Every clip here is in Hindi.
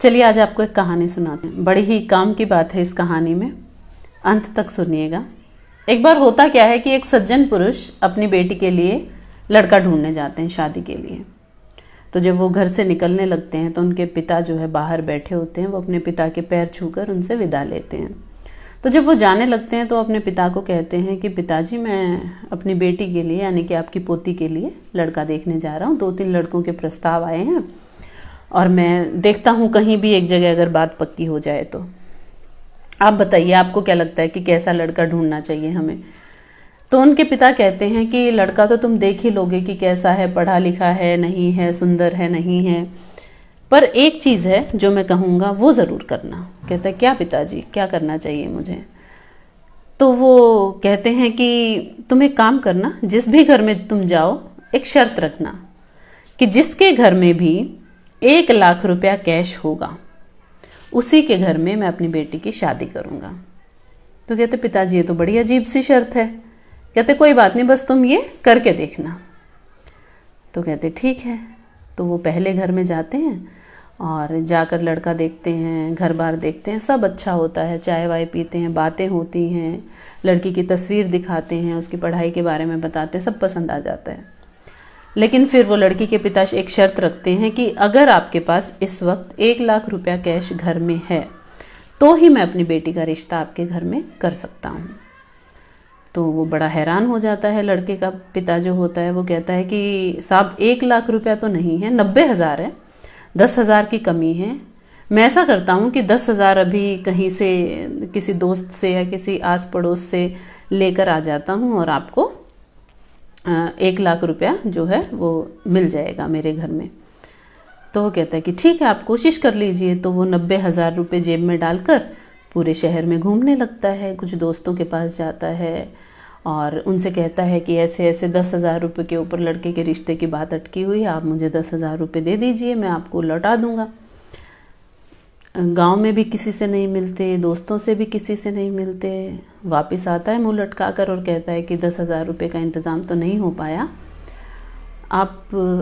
चलिए आज आपको एक कहानी सुनाते हैं बड़ी ही काम की बात है इस कहानी में अंत तक सुनिएगा एक बार होता क्या है कि एक सज्जन पुरुष अपनी बेटी के लिए लड़का ढूंढने जाते हैं शादी के लिए तो जब वो घर से निकलने लगते हैं तो उनके पिता जो है बाहर बैठे होते हैं वो अपने पिता के पैर छूकर उनसे विदा लेते हैं तो जब वो जाने लगते हैं तो अपने पिता को कहते हैं कि पिताजी मैं अपनी बेटी के लिए यानी कि आपकी पोती के लिए लड़का देखने जा रहा हूँ दो तीन लड़कों के प्रस्ताव आए हैं और मैं देखता हूँ कहीं भी एक जगह अगर बात पक्की हो जाए तो आप बताइए आपको क्या लगता है कि कैसा लड़का ढूंढना चाहिए हमें तो उनके पिता कहते हैं कि लड़का तो तुम देख ही लोगे कि कैसा है पढ़ा लिखा है नहीं है सुंदर है नहीं है पर एक चीज़ है जो मैं कहूँगा वो ज़रूर करना कहता है क्या पिताजी क्या करना चाहिए मुझे तो वो कहते हैं कि तुम एक काम करना जिस भी घर में तुम जाओ एक शर्त रखना कि जिसके घर में भी एक लाख रुपया कैश होगा उसी के घर में मैं अपनी बेटी की शादी करूँगा तो कहते पिताजी ये तो बड़ी अजीब सी शर्त है कहते कोई बात नहीं बस तुम ये करके देखना तो कहते ठीक है तो वो पहले घर में जाते हैं और जाकर लड़का देखते हैं घर बार देखते हैं सब अच्छा होता है चाय वाय पीते हैं बातें होती हैं लड़की की तस्वीर दिखाते हैं उसकी पढ़ाई के बारे में बताते हैं सब पसंद आ जाता है लेकिन फिर वो लड़की के पिता एक शर्त रखते हैं कि अगर आपके पास इस वक्त एक लाख रुपया कैश घर में है तो ही मैं अपनी बेटी का रिश्ता आपके घर में कर सकता हूँ तो वो बड़ा हैरान हो जाता है लड़के का पिता जो होता है वो कहता है कि साहब एक लाख रुपया तो नहीं है नब्बे हज़ार है दस हज़ार की कमी है मैं ऐसा करता हूँ कि दस हज़ार अभी कहीं से किसी दोस्त से या किसी आस पड़ोस से लेकर आ जाता हूँ और आपको एक लाख रुपया जो है वो मिल जाएगा मेरे घर में तो वो कहता है कि ठीक है आप कोशिश कर लीजिए तो वो नब्बे हज़ार रुपये जेब में डालकर पूरे शहर में घूमने लगता है कुछ दोस्तों के पास जाता है और उनसे कहता है कि ऐसे ऐसे दस हज़ार रुपये के ऊपर लड़के के रिश्ते की बात अटकी हुई आप मुझे दस हज़ार रुपये दे दीजिए मैं आपको लौटा दूंगा गांव में भी किसी से नहीं मिलते दोस्तों से भी किसी से नहीं मिलते वापस आता है मुँह लटका कर और कहता है कि दस हज़ार रुपये का इंतज़ाम तो नहीं हो पाया आप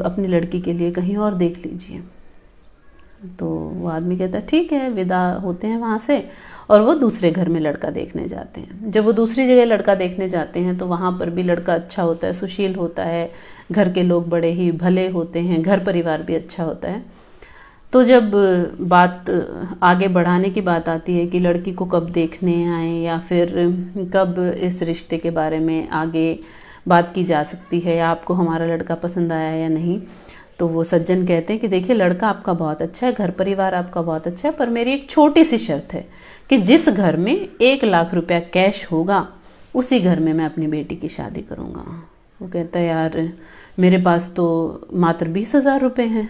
अपनी लड़की के लिए कहीं और देख लीजिए तो वो आदमी कहता है ठीक है विदा होते हैं वहाँ से और वो दूसरे घर में लड़का देखने जाते हैं जब वो दूसरी जगह लड़का देखने जाते हैं तो वहाँ पर भी लड़का अच्छा होता है सुशील होता है घर के लोग बड़े ही भले होते हैं घर परिवार भी अच्छा होता है तो जब बात आगे बढ़ाने की बात आती है कि लड़की को कब देखने आए या फिर कब इस रिश्ते के बारे में आगे बात की जा सकती है या आपको हमारा लड़का पसंद आया या नहीं तो वो सज्जन कहते हैं कि देखिए लड़का आपका बहुत अच्छा है घर परिवार आपका बहुत अच्छा है पर मेरी एक छोटी सी शर्त है कि जिस घर में एक लाख रुपया कैश होगा उसी घर में मैं अपनी बेटी की शादी करूँगा वो कहता है यार मेरे पास तो मात्र बीस हज़ार रुपये हैं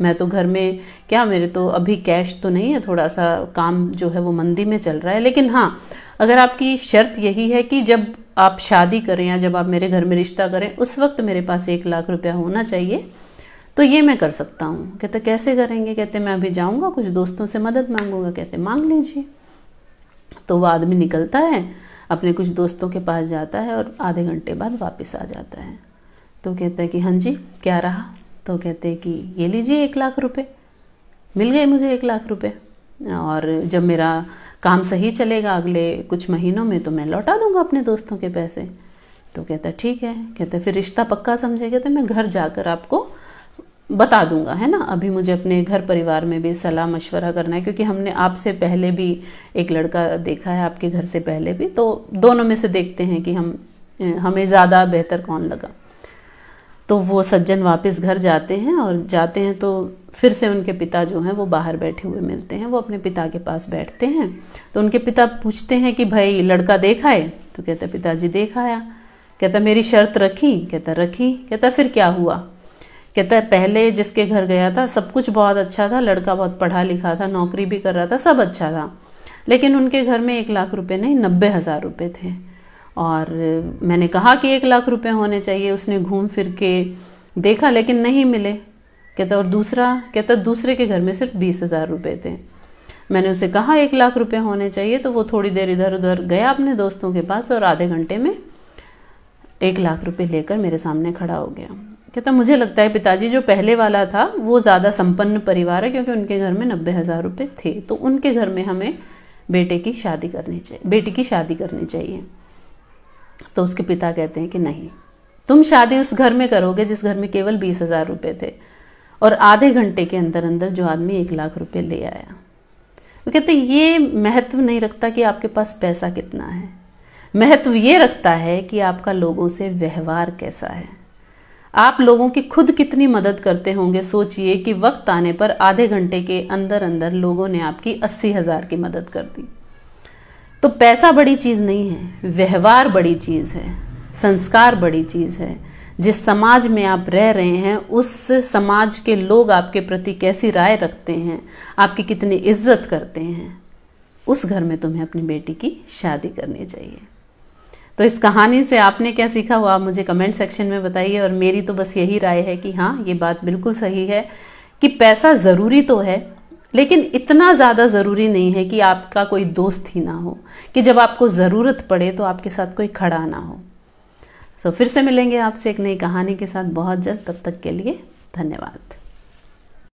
मैं तो घर में क्या मेरे तो अभी कैश तो नहीं है थोड़ा सा काम जो है वो मंदी में चल रहा है लेकिन हाँ अगर आपकी शर्त यही है कि जब आप शादी करें या जब आप मेरे घर में रिश्ता करें उस वक्त मेरे पास एक लाख रुपया होना चाहिए तो ये मैं कर सकता हूँ कहते कैसे करेंगे कहते मैं अभी जाऊँगा कुछ दोस्तों से मदद मांगूंगा कहते मांग लीजिए तो वह आदमी निकलता है अपने कुछ दोस्तों के पास जाता है और आधे घंटे बाद वापस आ जाता है तो कहता है कि हाँ जी क्या रहा तो कहते कि ये लीजिए एक लाख रुपए मिल गए मुझे एक लाख रुपए और जब मेरा काम सही चलेगा अगले कुछ महीनों में तो मैं लौटा दूंगा अपने दोस्तों के पैसे तो कहता ठीक है कहते फिर रिश्ता पक्का समझे कहते तो मैं घर जाकर आपको बता दूंगा है ना अभी मुझे अपने घर परिवार में भी सलाह मशवरा करना है क्योंकि हमने आपसे पहले भी एक लड़का देखा है आपके घर से पहले भी तो दोनों में से देखते हैं कि हम हमें ज़्यादा बेहतर कौन लगा तो वो सज्जन वापस घर जाते हैं और जाते हैं तो फिर से उनके पिता जो हैं वो बाहर बैठे हुए मिलते हैं वो अपने पिता के पास बैठते हैं तो उनके पिता पूछते हैं कि भाई लड़का देखा है तो कहता पिताजी देखा आया कहता मेरी शर्त रखी कहता रखी कहता फिर क्या हुआ कहता पहले जिसके घर गया था सब कुछ बहुत अच्छा था लड़का बहुत पढ़ा लिखा था नौकरी भी कर रहा था सब अच्छा था लेकिन उनके घर में एक लाख रुपए नहीं नब्बे हज़ार रुपये थे और मैंने कहा कि एक लाख रुपए होने चाहिए उसने घूम फिर के देखा लेकिन नहीं मिले कहता और दूसरा कहता दूसरे के घर में सिर्फ बीस हज़ार रुपये थे मैंने उसे कहा एक लाख रुपए होने चाहिए तो वो थोड़ी देर इधर उधर गया अपने दोस्तों के पास और आधे घंटे में एक लाख रुपए लेकर मेरे सामने खड़ा हो गया कहता मुझे लगता है पिताजी जो पहले वाला था वो ज़्यादा संपन्न परिवार है क्योंकि उनके घर में नब्बे हज़ार रुपये थे तो उनके घर में हमें बेटे की शादी करनी चाहिए बेटी की शादी करनी चाहिए तो उसके पिता कहते हैं कि नहीं तुम शादी उस घर में करोगे जिस घर में केवल बीस हजार रुपये थे और आधे घंटे के अंदर अंदर जो आदमी एक लाख रुपए ले आया वो कहते हैं ये महत्व नहीं रखता कि आपके पास पैसा कितना है महत्व ये रखता है कि आपका लोगों से व्यवहार कैसा है आप लोगों की खुद कितनी मदद करते होंगे सोचिए कि वक्त आने पर आधे घंटे के अंदर अंदर लोगों ने आपकी अस्सी हज़ार की मदद कर दी तो पैसा बड़ी चीज़ नहीं है व्यवहार बड़ी चीज़ है संस्कार बड़ी चीज़ है जिस समाज में आप रह रहे हैं उस समाज के लोग आपके प्रति कैसी राय रखते हैं आपकी कितनी इज्जत करते हैं उस घर में तुम्हें अपनी बेटी की शादी करनी चाहिए तो इस कहानी से आपने क्या सीखा हुआ आप मुझे कमेंट सेक्शन में बताइए और मेरी तो बस यही राय है कि हाँ ये बात बिल्कुल सही है कि पैसा ज़रूरी तो है लेकिन इतना ज़्यादा ज़रूरी नहीं है कि आपका कोई दोस्त ही ना हो कि जब आपको ज़रूरत पड़े तो आपके साथ कोई खड़ा ना हो तो so, फिर से मिलेंगे आपसे एक नई कहानी के साथ बहुत जल्द तब तक के लिए धन्यवाद